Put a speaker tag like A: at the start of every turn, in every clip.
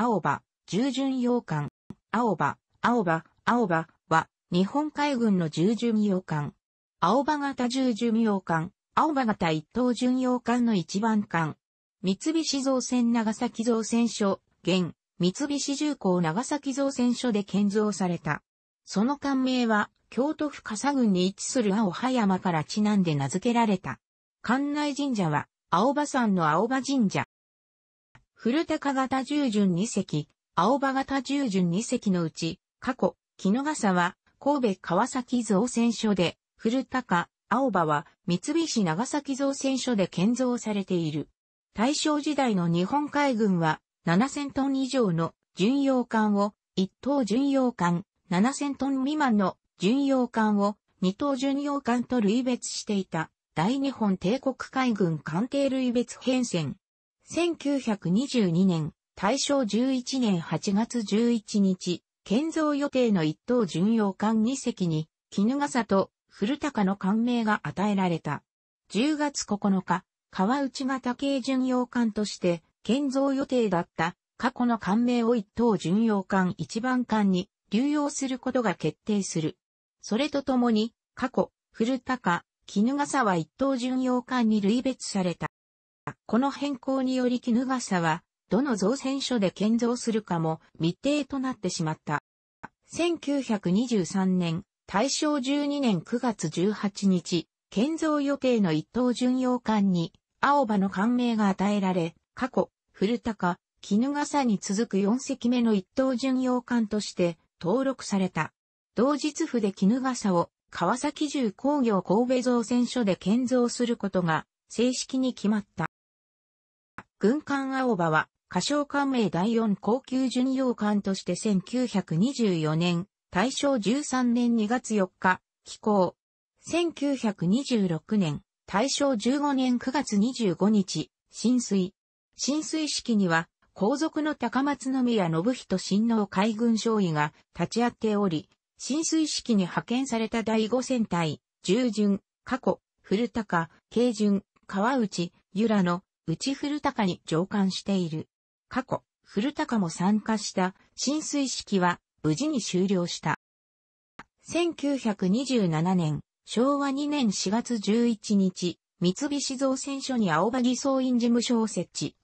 A: 青葉、従順洋館、青葉、青葉、青葉は、日本海軍の従順洋館。青葉型従順洋館、青葉型一等巡洋艦の一番艦。三菱造船長崎造船所、現、三菱重工長崎造船所で建造された。その艦名は、京都府笠郡に位置する青葉山からちなんで名付けられた。館内神社は、青葉山の青葉神社。古高型従順2隻、青葉型従順2隻のうち、過去、木の笠は、神戸川崎造船所で、古高、青葉は、三菱長崎造船所で建造されている。大正時代の日本海軍は、7000トン以上の巡洋艦を、1等巡洋艦、7000トン未満の巡洋艦を、2等巡洋艦と類別していた、大日本帝国海軍艦艇類別編成。1922年、大正11年8月11日、建造予定の一等巡洋艦2隻に、絹笠と古高の艦名が与えられた。10月9日、川内型系巡洋艦として、建造予定だった過去の艦名を一等巡洋艦一番艦に流用することが決定する。それとともに、過去、古高、絹笠は一等巡洋艦に類別された。この変更により絹笠は、どの造船所で建造するかも未定となってしまった。1923年、大正12年9月18日、建造予定の一等巡洋艦に、青葉の艦名が与えられ、過去、古高、絹笠に続く4隻目の一等巡洋艦として登録された。同日府で絹笠を川崎重工業神戸造船所で建造することが正式に決まった。軍艦青葉は、歌唱艦名第4高級巡洋艦として1924年、大正13年2月4日、寄港。1926年、大正15年9月25日、浸水。浸水式には、皇族の高松宮信人親王海軍将尉が立ち会っており、浸水式に派遣された第5戦隊、従順、過去、古高、慶順、川内、由良の内古高に上官している。過去、古高も参加した浸水式は無事に終了した。1927年、昭和2年4月11日、三菱造船所に青葉偽装院事務所を設置。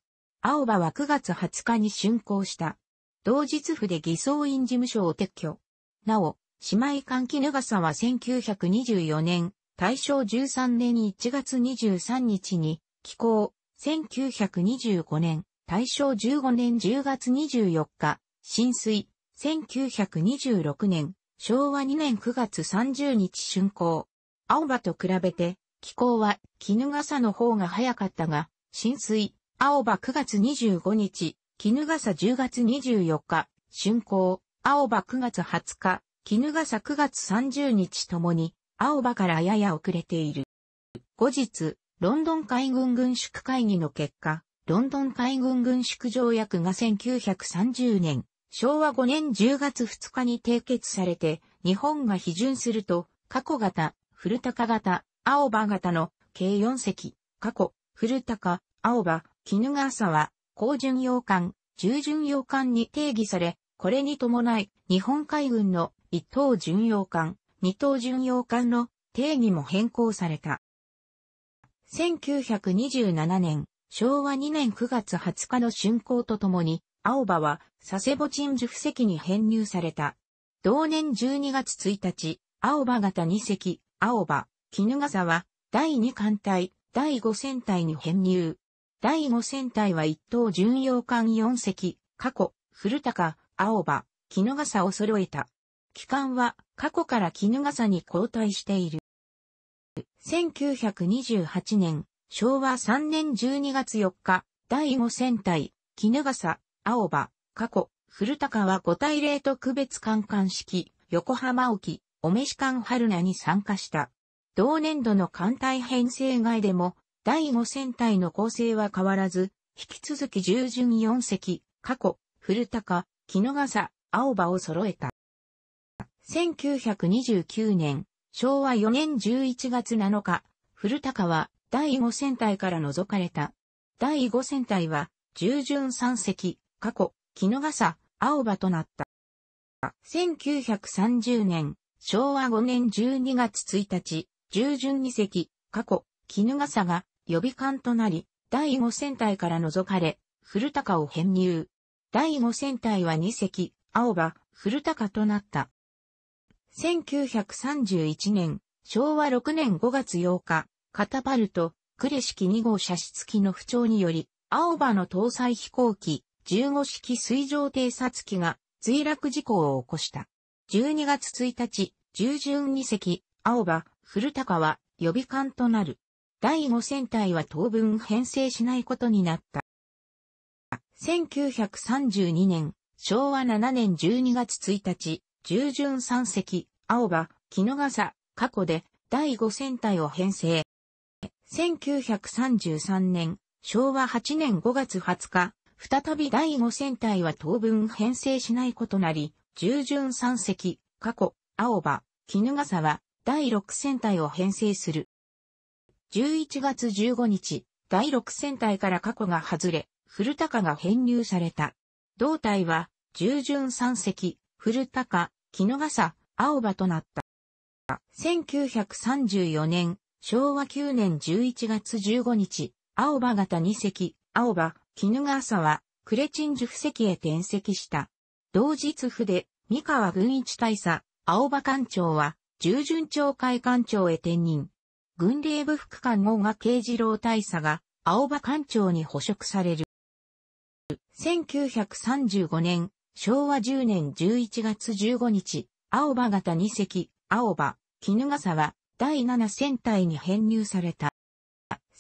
A: 青葉は9月20日に竣工した。同日府で偽装院事務所を撤去。なお、姉妹関長さは1924年、大正13年1月23日に、寄港、1925年、大正15年10月24日、浸水、1926年、昭和2年9月30日春行。青葉と比べて、気候は絹笠の方が早かったが、浸水、青葉9月25日、絹笠10月24日、春行、青葉9月20日、絹笠9月30日ともに、青葉からやや遅れている。後日、ロンドン海軍軍縮会議の結果、ロンドン海軍軍縮条約が1930年、昭和5年10月2日に締結されて、日本が批准すると、過去型、古高型、青葉型の計4隻、過去、古高、青葉、絹川沢、高巡洋艦、重巡洋艦に定義され、これに伴い、日本海軍の一等巡洋艦、二等巡洋艦の定義も変更された。1927年、昭和2年9月20日の竣工とともに、青葉は佐世保鎮守府席に編入された。同年12月1日、青葉型2隻、青葉、絹笠は、第2艦隊、第5戦隊に編入。第5戦隊は一等巡洋艦4隻、過去、古高、青葉、絹笠を揃えた。機関は過去から絹笠に交代している。1928年、昭和3年12月4日、第5戦隊、絹笠、青葉、過去、古高は5対0区別観艦式、横浜沖、お召し艦春菜に参加した。同年度の艦隊編成外でも、第5戦隊の構成は変わらず、引き続き従順4隻、過去、古高、絹笠、青葉を揃えた。1929年、昭和4年11月7日、古高は第5戦隊から除かれた。第5戦隊は、従順三隻、過去、絹笠、青葉となった。1930年、昭和5年12月1日、従順二隻、過去、絹笠が予備艦となり、第5戦隊から除かれ、古高を編入。第5戦隊は2隻、青葉、古高となった。1931年、昭和6年5月8日、カタパルト、クレ式2号射出機の不調により、青葉の搭載飛行機、15式水上偵察機が墜落事故を起こした。12月1日、従順2隻、青葉、古高は予備艦となる。第5戦隊は当分編成しないことになった。1932年、昭和7年12月1日、従順三隻、青葉、絹笠、過去で第五戦隊を編成。1933年、昭和8年5月20日、再び第五戦隊は当分編成しないことなり、従順三隻、過去、青葉、絹笠は第六戦隊を編成する。11月15日、第六戦隊から過去が外れ、古高が編入された。同隊は、従順三隻、古高、絹笠、青葉となった。1934年、昭和9年11月15日、青葉型2隻、青葉、絹笠は、クレチンジュ布石へ転籍した。同日府で、三河軍一大佐、青葉艦長は、従順町会艦長へ転任。軍令部副官号が慶次郎大佐が、青葉艦長に捕食される。1935年、昭和10年11月15日、青葉型2隻、青葉、絹笠は、第7戦隊に編入された。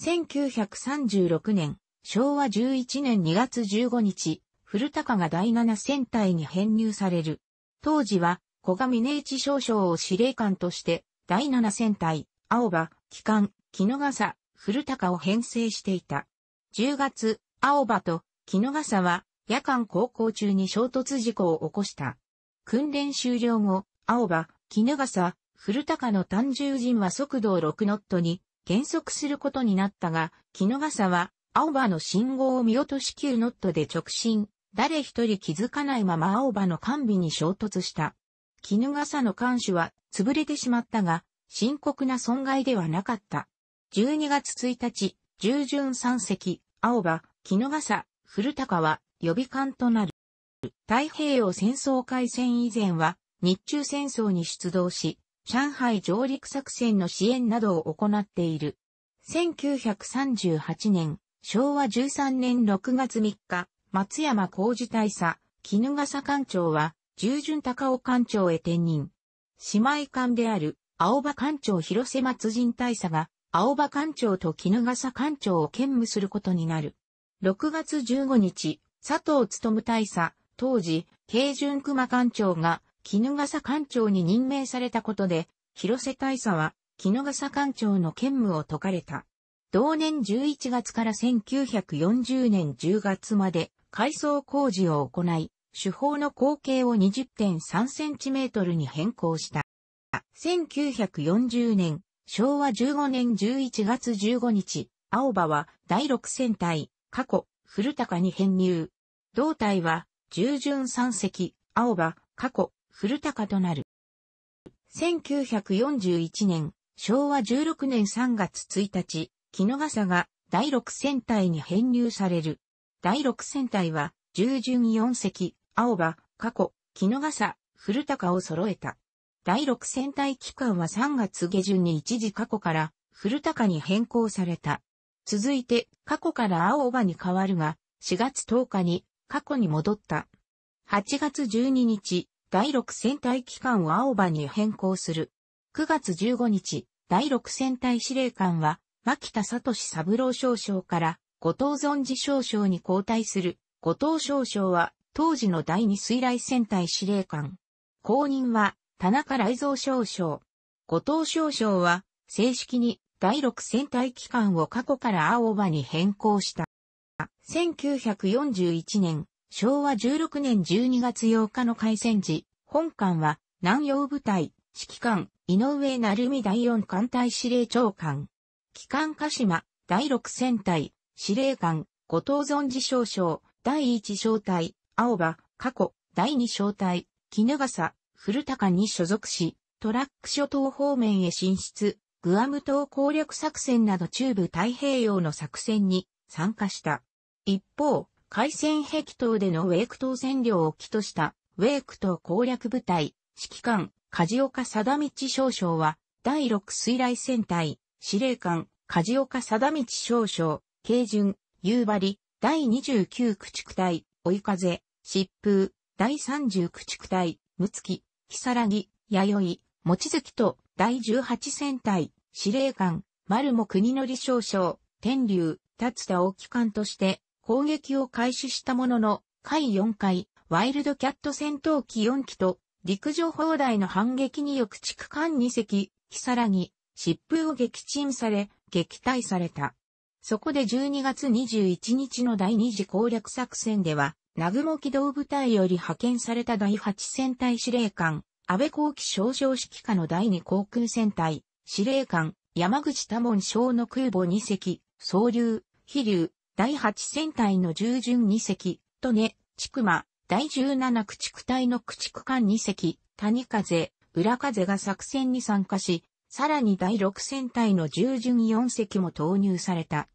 A: 1936年、昭和11年2月15日、古高が第7戦隊に編入される。当時は、小上根一少将を司令官として、第7戦隊、青葉、機関、絹笠、古高を編成していた。10月、青葉と絹笠は、夜間航行中に衝突事故を起こした。訓練終了後、青葉、絹笠、古高の単獣人は速度を6ノットに減速することになったが、絹笠は青葉の信号を見落とし9ノットで直進、誰一人気づかないまま青葉の完備に衝突した。絹笠の艦首は潰れてしまったが、深刻な損害ではなかった。12月1日、従順三隻、青葉、絹笠、古高は予備艦となる。太平洋戦争開戦以前は、日中戦争に出動し、上海上陸作戦の支援などを行っている。1938年、昭和13年6月3日、松山工事大佐、絹笠艦長は、従順高尾艦長へ転任。姉妹艦である、青葉艦長広瀬松人大佐が、青葉艦長と絹笠艦長を兼務することになる。6月15日、佐藤務大佐、当時、慶順熊艦長が、絹笠艦長に任命されたことで、広瀬大佐は、絹笠艦長の兼務を解かれた。同年11月から1940年10月まで、改装工事を行い、手法の口径を2 0 3トルに変更した。1940年、昭和15年11月15日、青葉は第6戦隊、過去、古高に編入。胴体は、従順三隻、青葉、過去、古高となる。1941年、昭和16年3月1日、木の傘が第6戦隊に編入される。第6戦隊は、従順四隻、青葉、過去、木のさ、古高を揃えた。第6戦隊期間は3月下旬に一時過去から古高に変更された。続いて、過去から青葉に変わるが、4月10日に過去に戻った。8月12日、第6戦隊機関を青葉に変更する。9月15日、第6戦隊司令官は、牧田聡三郎少将から後藤存治少将に交代する。後藤少将は、当時の第2水雷戦隊司令官。後任は、田中雷蔵少将。後藤少将は、正式に第6戦隊機関を過去から青葉に変更した。1941年、昭和16年12月8日の開戦時、本館は南洋部隊、指揮官、井上成美第4艦隊司令長官。機関鹿島、第6戦隊、司令官、後藤存次少将、第1小隊、青葉、過去、第2小隊、絹笠、古高に所属し、トラック諸島方面へ進出、グアム島攻略作戦など中部太平洋の作戦に参加した。一方、海戦壁島でのウェーク島占領を起としたウェーク島攻略部隊、指揮官、梶岡貞道少将は、第6水雷戦隊、司令官、梶岡貞道少将、軽巡、夕張、第29駆逐隊、追い風、疾風、第30駆逐隊、六月、如月、弥生、望月と、第18戦隊、司令官、丸も国の李少将、天竜、立田大機関として攻撃を開始したものの、回4回、ワイルドキャット戦闘機4機と、陸上砲台の反撃によく築艦2隻、さらに、疾風を撃沈され、撃退された。そこで12月21日の第二次攻略作戦では、南雲機動部隊より派遣された第8戦隊司令官、安倍後期少将指揮下の第2航空戦隊、司令官、山口多門省の空母2隻、総流、飛流、第8戦隊の従順2隻、とね、ちくま、第17駆逐隊の駆逐艦2隻、谷風、浦風が作戦に参加し、さらに第6戦隊の従順4隻も投入された。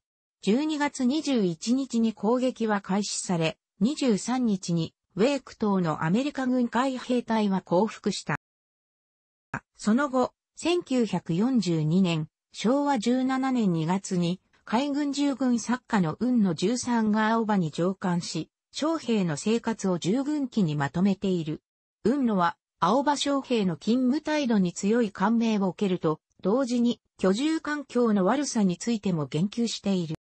A: 12月21日に攻撃は開始され、23日にウェイク島のアメリカ軍海兵隊は降伏した。その後、1942年、昭和17年2月に、海軍従軍作家の運野十三が青葉に上官し、将兵の生活を従軍機にまとめている。運野は、青葉将兵の勤務態度に強い感銘を受けると、同時に居住環境の悪さについても言及している。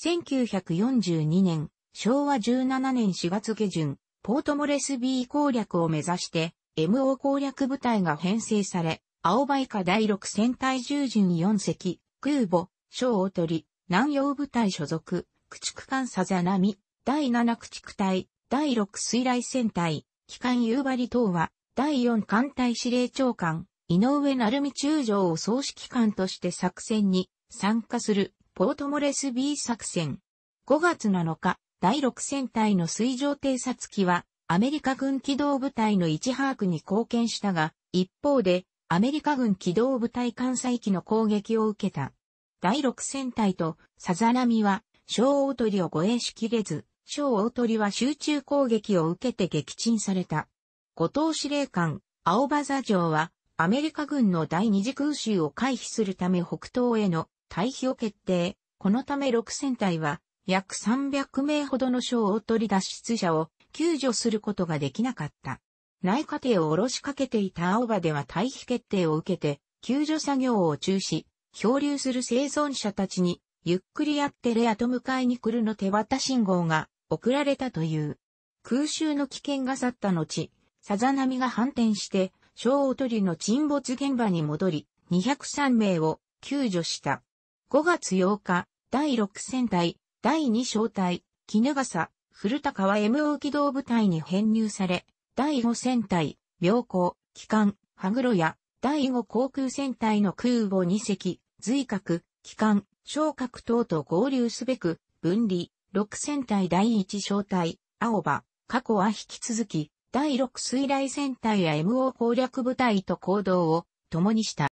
A: 1942年、昭和17年4月下旬、ポートモレスビー攻略を目指して、MO 攻略部隊が編成され、青梅下第6戦隊従順4隻、空母、小を取り、南洋部隊所属、駆逐艦さざナミ第7駆逐隊、第6水雷戦隊、機関夕張等は、第4艦隊司令長官、井上成美中将を総指揮官として作戦に参加する、ポートモレス B 作戦。5月7日、第6戦隊の水上偵察機は、アメリカ軍機動部隊の位置把握に貢献したが、一方で、アメリカ軍機動部隊艦載機の攻撃を受けた。第6戦隊とさざ波は小大鳥を護衛しきれず、小大鳥は集中攻撃を受けて撃沈された。後藤司令官、青葉座城はアメリカ軍の第二次空襲を回避するため北東への退避を決定。このため6戦隊は約300名ほどの小大鳥脱出者を救助することができなかった。内科艇を下ろしかけていた青葉では退避決定を受けて、救助作業を中止、漂流する生存者たちに、ゆっくりやってレアと迎えに来るの手渡信号が送られたという。空襲の危険が去った後、さざ波が反転して、小お取りの沈没現場に戻り、203名を救助した。5月8日、第6戦隊、第2小隊、絹笠、古高は MO 機動部隊に編入され、第5戦隊、妙高、機関、羽黒屋、第5航空戦隊の空母2隻、随格、機関、昇格等と合流すべく、分離、6戦隊第1小隊、青葉、過去は引き続き、第6水雷戦隊や MO 攻略部隊と行動を共にした。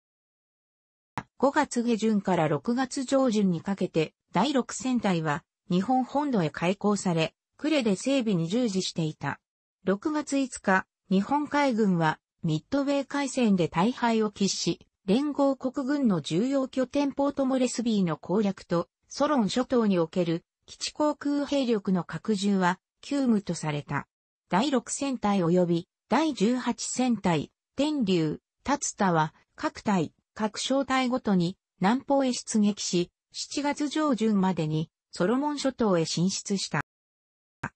A: 5月下旬から6月上旬にかけて、第6戦隊は日本本土へ開港され、呉で整備に従事していた。6月5日、日本海軍はミッドウェー海戦で大敗を喫し、連合国軍の重要拠点ポートモレスビーの攻略と、ソロン諸島における基地航空兵力の拡充は急務とされた。第6戦隊及び第18戦隊、天竜、竜田は各隊、各小隊ごとに南方へ出撃し、7月上旬までにソロモン諸島へ進出した。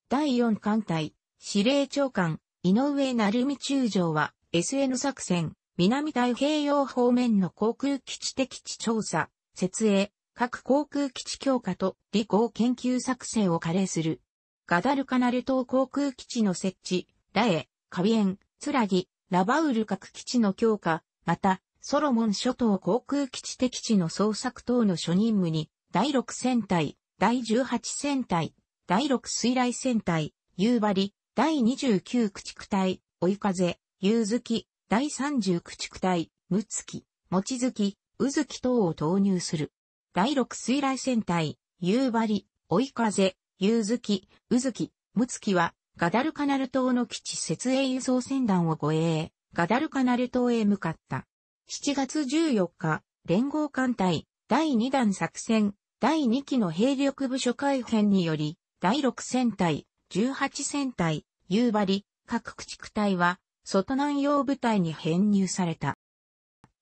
A: 第4艦隊、司令長官、井上成美中将は、SN 作戦、南太平洋方面の航空基地的地調査、設営、各航空基地強化と理工研究作戦を加齢する。ガダルカナル島航空基地の設置、ラエ、カビエン、ツラギ、ラバウル各基地の強化、また、ソロモン諸島航空基地的地の捜索等の諸任務に、第6戦隊、第18戦隊、第6水雷戦隊、夕張、第29駆逐隊、追い風、夕月、第30駆逐隊、むつき、もちづき、うずき等を投入する。第6水雷戦隊、夕張、追い風、夕月、うずき、むつきは、ガダルカナル島の基地設営輸送船団を護衛、ガダルカナル島へ向かった。7月14日、連合艦隊、第2弾作戦、第2期の兵力部署改編により、第6戦隊、18戦隊、夕張、各駆逐隊は、外南洋部隊に編入された。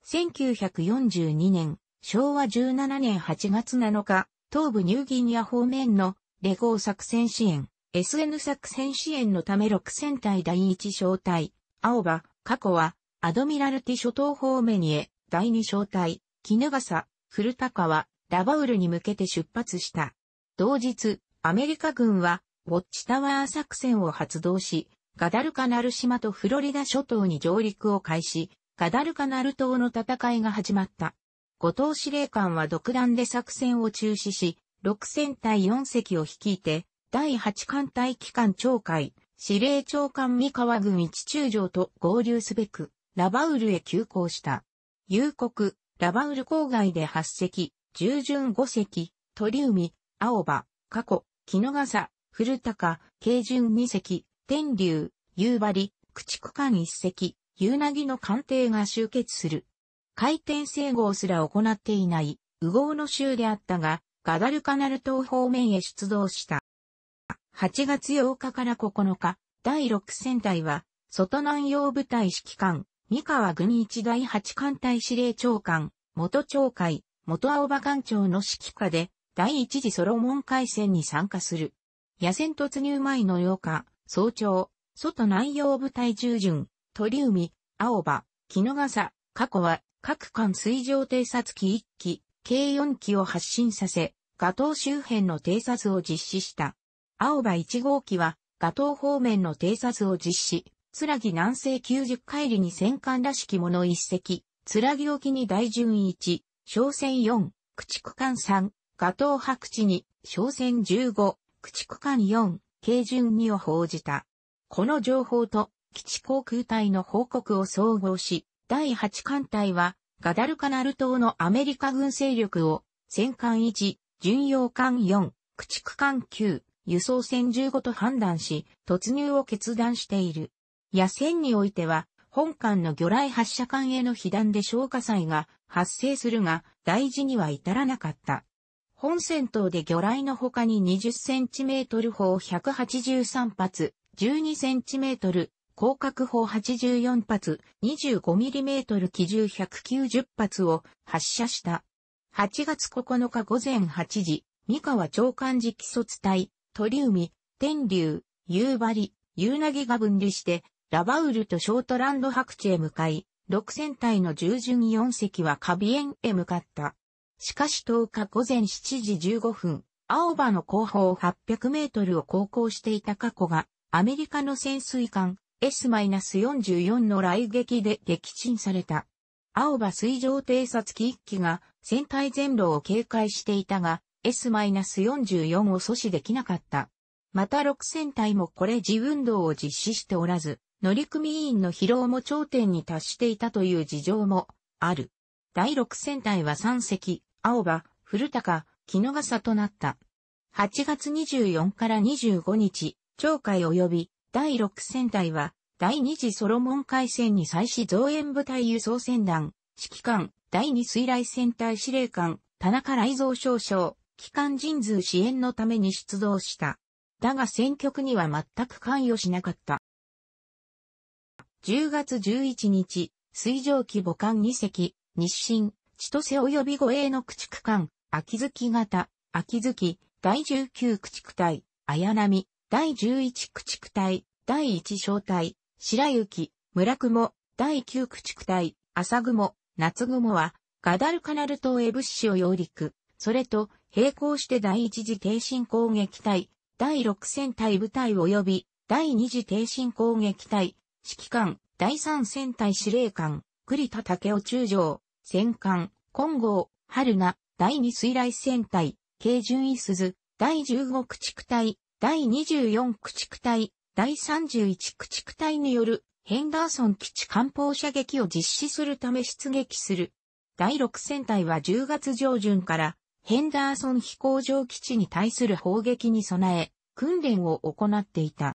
A: 1942年、昭和17年8月7日、東部ニューギニア方面のレゴー作戦支援、SN 作戦支援のため6戦隊第1小隊、青葉、過去は、アドミラルティ諸島方面へ、第2小隊、ガサ、古高は、ラバウルに向けて出発した。同日、アメリカ軍は、ウォッチタワー作戦を発動し、ガダルカナル島とフロリダ諸島に上陸を開始、ガダルカナル島の戦いが始まった。後藤司令官は独断で作戦を中止し、6戦隊4隻を率いて、第8艦隊機関長会、司令長官三河軍一中将と合流すべく、ラバウルへ急行した。夕刻、ラバウル郊外で8隻、従順5隻、鳥海、青葉、過去、木の笠、古高、慶順二隻、天竜、夕張、駆逐艦一隻、夕凪の艦艇が集結する。回転整合すら行っていない、右合の州であったが、ガダルカナル島方面へ出動した。8月8日から9日、第6戦隊は、外南洋部隊指揮官、三河軍一第八艦隊司令長官、元長会、元青葉艦長の指揮下で、第1次ソロモン海戦に参加する。野戦突入前の8日、早朝、外南洋部隊従順、鳥海、青葉、木の笠、過去は、各艦水上偵察機1機、計4機を発進させ、ガトー周辺の偵察を実施した。青葉1号機は、ガトー方面の偵察を実施、つらぎ南西90海里に戦艦らしきもの1隻、つらぎ沖に大順1、小船4、駆逐艦3、ガトー白地に、小船15、駆逐艦4、軽順2を報じた。この情報と、基地航空隊の報告を総合し、第8艦隊は、ガダルカナル島のアメリカ軍勢力を、戦艦1、巡洋艦4、駆逐艦9、輸送船15と判断し、突入を決断している。野戦においては、本艦の魚雷発射艦への被弾で消火災が発生するが、大事には至らなかった。本戦闘で魚雷の他に 20cm 砲183発、12cm、広角砲84発、25mm 機銃190発を発射した。8月9日午前8時、三河長官時基卒隊、鳥海、天竜、夕張、夕投げが分離して、ラバウルとショートランド白地へ向かい、6戦隊の従順4隻はカビエンへ向かった。しかし10日午前7時15分、青葉の後方800メートルを航行していた過去が、アメリカの潜水艦 S-44 の雷撃で撃沈された。青葉水上偵察機1機が船体全路を警戒していたが、S-44 を阻止できなかった。また6船体もこれ自運動を実施しておらず、乗組員の疲労も頂点に達していたという事情もある。第6船体は3隻、青葉、古高、木野笠となった。8月24から25日、町会及び第6戦隊は、第2次ソロモン海戦に際し増援部隊輸送船団、指揮官、第2水雷戦隊司令官、田中雷蔵少将、機関人数支援のために出動した。だが戦局には全く関与しなかった。10月11日、水蒸気母艦2隻、日清、千歳及び護衛の駆逐艦、秋月型、秋月、第19駆逐隊、綾波、第11駆逐隊、第1小隊、白雪、村雲、第9駆逐隊、朝雲、夏雲は、ガダルカナル島へ物資を揚陸、それと、並行して第1次挺進攻撃隊、第6戦隊部隊及び、第2次挺進攻撃隊、指揮官、第3戦隊司令官、栗田武雄中将、戦艦、金剛、春名、第2水雷戦隊、軽巡位鈴、第15駆逐隊、第24駆逐隊、第31駆逐隊によるヘンダーソン基地艦砲射撃を実施するため出撃する。第6戦隊は10月上旬からヘンダーソン飛行場基地に対する砲撃に備え訓練を行っていた。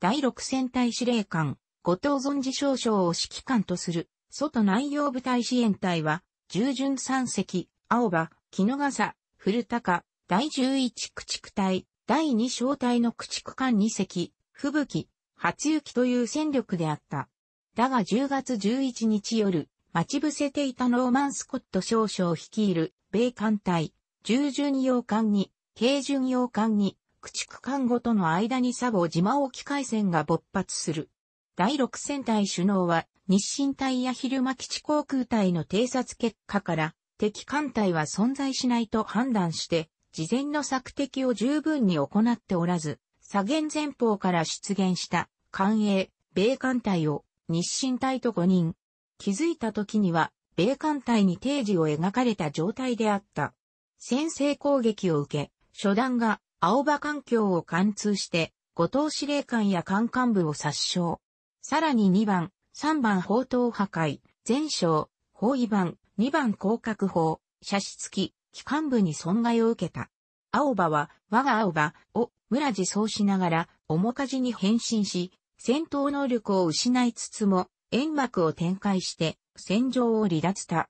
A: 第6戦隊司令官、後藤存治少将を指揮官とする外南洋部隊支援隊は、従順三隻、青葉、木の笠、古高、第11駆逐隊、第2小隊の駆逐艦2隻、吹雪、初雪という戦力であった。だが10月11日夜、待ち伏せていたノーマン・スコット少将率いる米艦隊、従順洋艦に、軽巡洋艦に、駆逐艦ごとの間にサボ島沖海戦が勃発する。第6戦隊首脳は日清隊や昼間基地航空隊の偵察結果から、敵艦隊は存在しないと判断して、事前の索敵を十分に行っておらず、左舷前方から出現した艦営、米艦隊を日清隊と5人。気づいた時には、米艦隊に定時を描かれた状態であった。先制攻撃を受け、初弾が青葉環境を貫通して、後藤司令官や艦幹部を殺傷。さらに2番、3番砲塔破壊、全章、包囲版、2番広角砲、射出機、機関部に損害を受けた。青葉は、我が青葉を村自走しながら、面じに変身し、戦闘能力を失いつつも、煙幕を展開して、戦場を離脱した。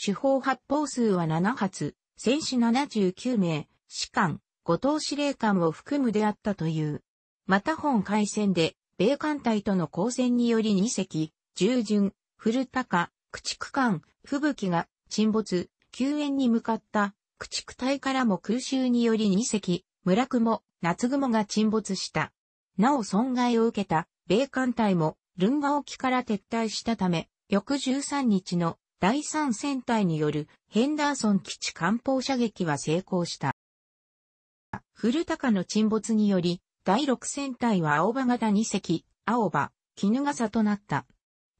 A: 手法発砲数は7発、戦士79名、士官、後藤司令官を含むであったという。また本海戦で、米艦隊との交戦により2隻、従順、古高、駆逐艦、吹雪が沈没、救援に向かった、駆逐隊からも空襲により2隻、村雲、夏雲が沈没した。なお損害を受けた、米艦隊も、ルンガ沖から撤退したため、翌13日の第3戦隊によるヘンダーソン基地艦砲射撃は成功した。古高の沈没により、第6戦隊は青葉型2隻、青葉、絹笠となった。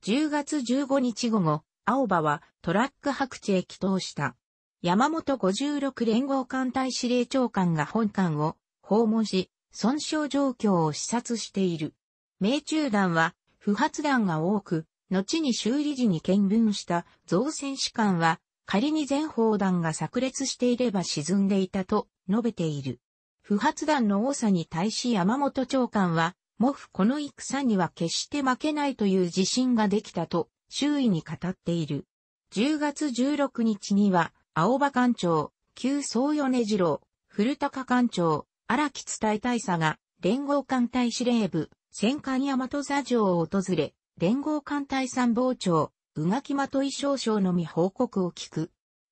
A: 10月15日午後、青葉はトラック白地へ帰投した。山本56連合艦隊司令長官が本艦を訪問し、損傷状況を視察している。命中弾は不発弾が多く、後に修理時に見分した造船士官は仮に全砲弾が炸裂していれば沈んでいたと述べている。不発弾の多さに対し山本長官は、もふこの戦には決して負けないという自信ができたと、周囲に語っている。10月16日には、青葉艦長、旧総米次郎、古高艦長、荒木伝え大佐が、連合艦隊司令部、戦艦大和座城を訪れ、連合艦隊参謀長、宇垣的衣少将のみ報告を聞く。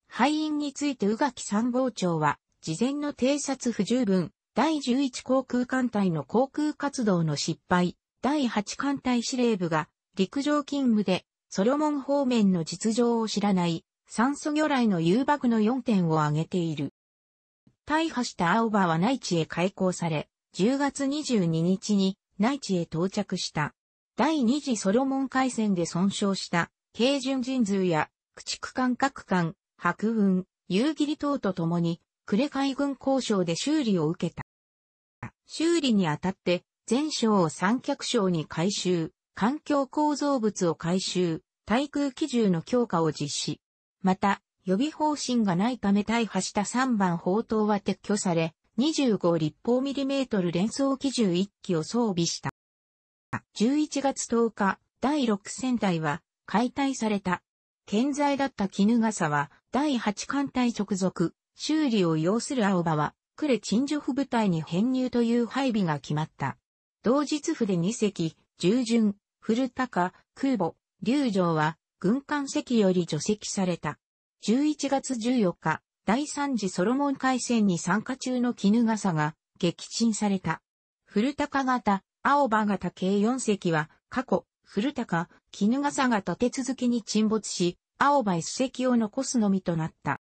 A: 敗因について宇垣参謀長は、事前の偵察不十分、第11航空艦隊の航空活動の失敗、第8艦隊司令部が陸上勤務でソロモン方面の実情を知らない酸素魚雷の誘爆の4点を挙げている。大破した青葉は内地へ開港され、10月22日に内地へ到着した。第2次ソロモン海戦で損傷した軽巡人数や駆逐艦各艦、白雲、夕霧等と共に呉海軍交渉で修理を受けた。修理にあたって、全省を三脚省に改修、環境構造物を改修、対空基準の強化を実施。また、予備方針がないため大破した3番砲塔は撤去され、25立方ミリメートル連装機銃1機を装備した。11月10日、第6戦隊は解体された。健在だった絹笠は第8艦隊直属、修理を要する青葉は、呉陳女府部隊に編入という配備が決まった。同日府で2隻、従順、古高、空母、龍城は、軍艦席より除籍された。11月14日、第3次ソロモン海戦に参加中の絹笠が撃沈された。古高型、青葉型計4隻は過去、古高、絹笠が立て続けに沈没し、青葉一隻を残すのみとなった。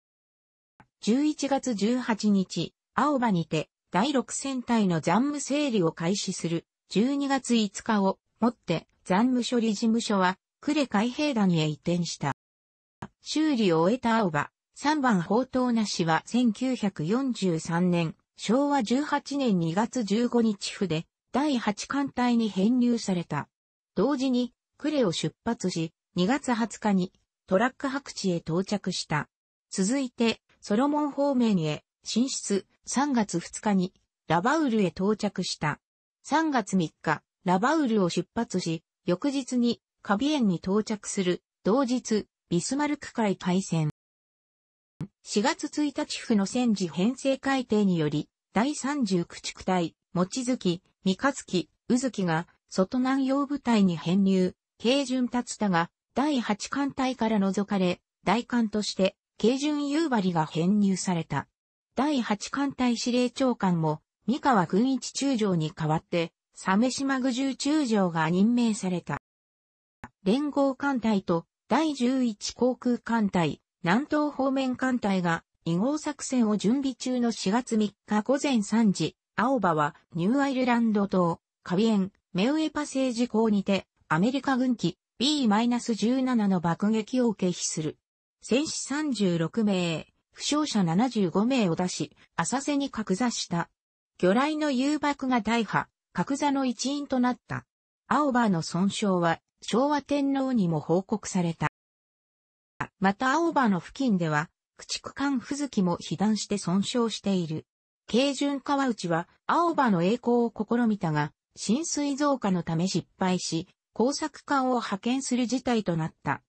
A: 11月18日、青葉にて、第6戦隊の残務整理を開始する、12月5日をもって残務処理事務所は、呉海兵団へ移転した。修理を終えた青葉、3番宝刀なしは1943年、昭和18年2月15日府で、第8艦隊に編入された。同時に、呉を出発し、2月20日に、トラック白地へ到着した。続いて、ソロモン方面へ進出3月2日にラバウルへ到着した。3月3日、ラバウルを出発し、翌日にカビエンに到着する、同日、ビスマルク海海戦。4月1日府の戦時編成改定により、第3 0駆逐隊、望月、三日月、宇月が、外南洋部隊に編入、軽順達田が、第8艦隊から除かれ、大艦として、軽巡夕張が編入された。第8艦隊司令長官も、三河軍一中将に代わって、サメ島郡従中将が任命された。連合艦隊と第11航空艦隊、南東方面艦隊が、2号作戦を準備中の4月3日午前3時、青葉はニューアイルランド島、カビエン、メウエパセージ港にて、アメリカ軍機 B-17 の爆撃を受け避する。戦死36名、負傷者75名を出し、浅瀬に格座した。魚雷の誘爆が大破、格座の一員となった。青葉の損傷は昭和天皇にも報告された。また青葉の付近では、駆逐艦吹雪も被弾して損傷している。軽巡川内は青葉の栄光を試みたが、浸水増加のため失敗し、工作艦を派遣する事態となった。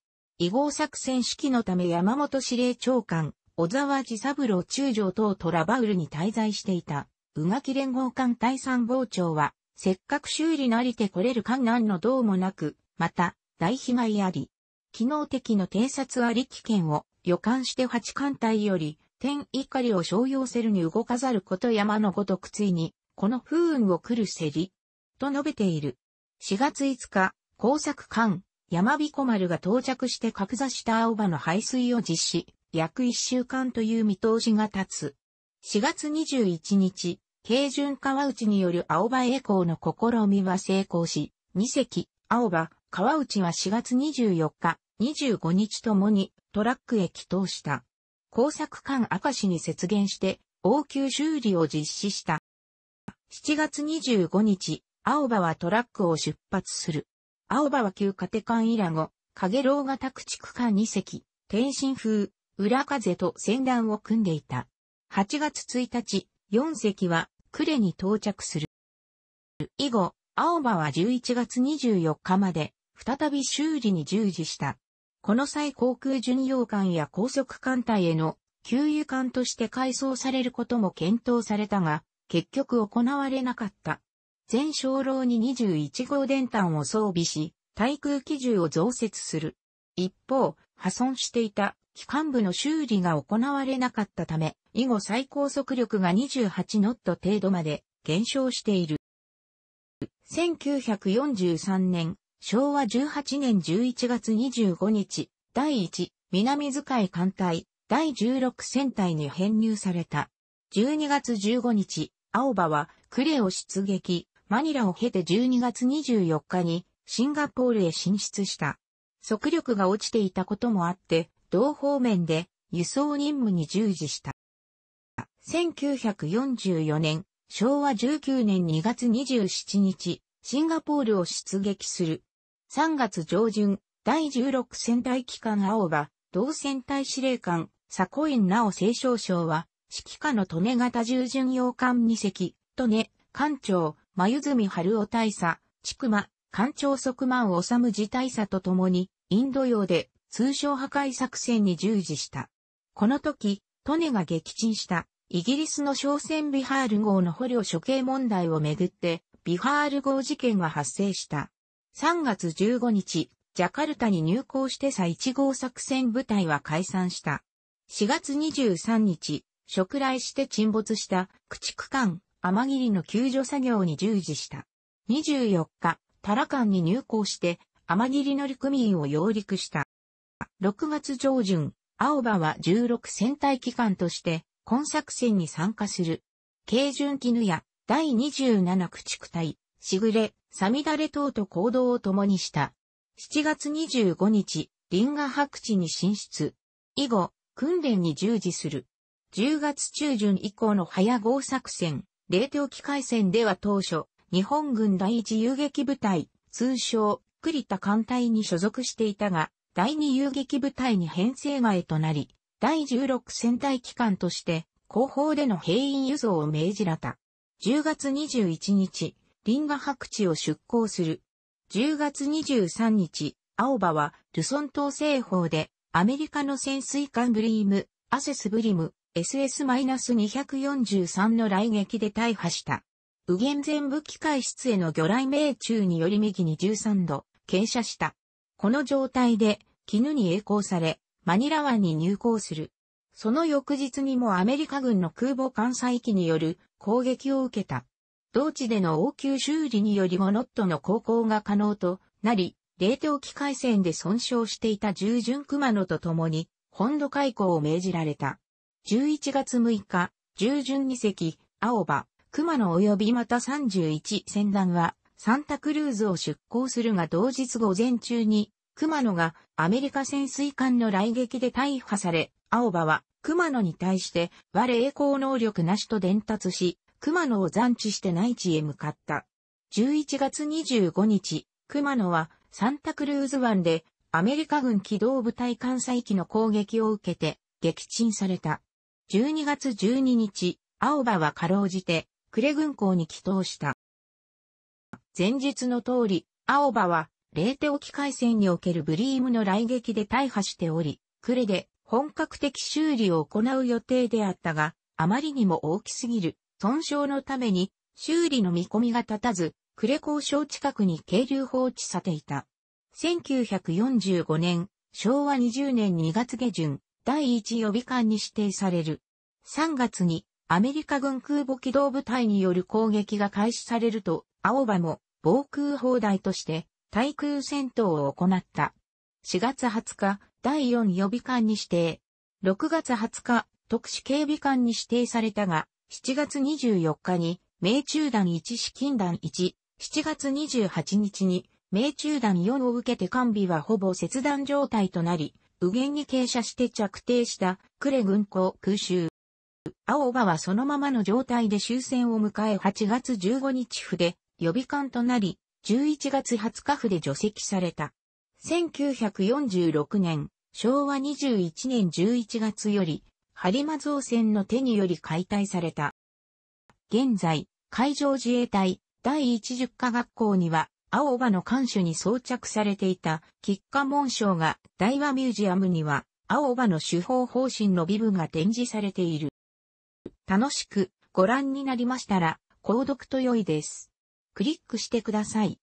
A: 移合作戦指揮のため山本司令長官、小沢治三郎中将等トラバウルに滞在していた、宇垣連合艦隊参謀長は、せっかく修理なりてこれる艦難のどうもなく、また、大被害あり、機能的の偵察あり危険を予感して八艦隊より、天怒りを商用せるに動かざること山のごとくついに、この風雲を来るせり、と述べている。4月5日、工作艦、山彦丸が到着して格座した青葉の排水を実施、約1週間という見通しが立つ。4月21日、軽巡川内による青葉栄光の試みは成功し、2隻、青葉、川内は4月24日、25日ともにトラックへ帰投した。工作艦赤市に接現して、応急修理を実施した。7月25日、青葉はトラックを出発する。青葉は旧家カンイラゴ、影楼型宅地区2隻、天津風、裏風と船団を組んでいた。8月1日、4隻は、呉に到着する。以後、青葉は11月24日まで、再び修理に従事した。この際航空巡洋艦や高速艦隊への給油艦として改装されることも検討されたが、結局行われなかった。全鐘楼に21号電端を装備し、対空機銃を増設する。一方、破損していた機関部の修理が行われなかったため、以後最高速力が28ノット程度まで減少している。1943年、昭和18年11月25日、第1、南遣い艦隊、第16戦隊に編入された。12月15日、青葉は、呉を出撃。マニラを経て12月24日にシンガポールへ進出した。速力が落ちていたこともあって、同方面で輸送任務に従事した。1944年、昭和19年2月27日、シンガポールを出撃する。3月上旬、第16戦隊機関青葉、同戦隊司令官、サコインナオ清少将は、指揮下の利根型従巡洋艦2隻、利根、艦長、ミ・住春オ大佐、千曲、官庁側満治治大佐と共に、インド洋で通商破壊作戦に従事した。この時、トネが撃沈したイギリスの商船ビハール号の捕虜処刑問題をめぐって、ビハール号事件が発生した。3月15日、ジャカルタに入港してイ1号作戦部隊は解散した。4月23日、食来して沈没した駆逐艦天霧の救助作業に従事した。24日、タラカンに入港して、天霧の陸民を揚陸した。6月上旬、青葉は16戦隊機関として、今作戦に参加する。軽巡絹や第27駆逐隊、しぐれ、さみだれ等と行動を共にした。7月25日、リンガ白地に進出。以後、訓練に従事する。10月中旬以降の早号作戦、冷凍機海戦では当初、日本軍第一遊撃部隊、通称、栗田艦隊に所属していたが、第二遊撃部隊に編成外となり、第16戦隊機関として、後方での兵員輸送を命じられた。10月21日、ンガ白地を出港する。10月23日、青葉は、ルソン島西方で、アメリカの潜水艦ブリーム、アセスブリム、SS-243 の雷撃で大破した。右舷前部機械室への魚雷命中により右に13度、傾斜した。この状態で、絹に栄光され、マニラ湾に入港する。その翌日にもアメリカ軍の空母艦載機による攻撃を受けた。同地での応急修理によりもノットの航行が可能となり、冷凍機械戦で損傷していた従順熊野と共に、本土開港を命じられた。11月6日、従順二隻、青葉、熊野及びまた31船団は、サンタクルーズを出港するが同日午前中に、熊野がアメリカ潜水艦の来撃で大破され、青葉は熊野に対して我栄光能力なしと伝達し、熊野を残地して内地へ向かった。11月25日、熊野はサンタクルーズ湾でアメリカ軍機動部隊艦載機の攻撃を受けて撃沈された。12月12日、青葉はかろうじて、呉軍港に帰投した。前日の通り、青葉は、冷凍機海戦におけるブリームの来撃で大破しており、呉で本格的修理を行う予定であったが、あまりにも大きすぎる損傷のために修理の見込みが立たず、呉交渉近くに軽流放置されていた。1945年、昭和20年2月下旬、第一予備艦に指定される。3月にアメリカ軍空母機動部隊による攻撃が開始されると、青葉も防空砲台として対空戦闘を行った。4月20日、第4予備艦に指定。6月20日、特殊警備艦に指定されたが、7月24日に、命中弾1資金弾1、7月28日に、命中弾4を受けて完備はほぼ切断状態となり、右舷に傾斜して着底した呉軍港空襲。青葉はそのままの状態で終戦を迎え8月15日府で予備官となり、11月20日府で除籍された。1946年、昭和21年11月より、播磨造船の手により解体された。現在、海上自衛隊第一十科学校には、青葉の艦首に装着されていた菊花紋章が大和ミュージアムには青葉の手法方針のビブが展示されている。楽しくご覧になりましたら、購読と良いです。クリックしてください。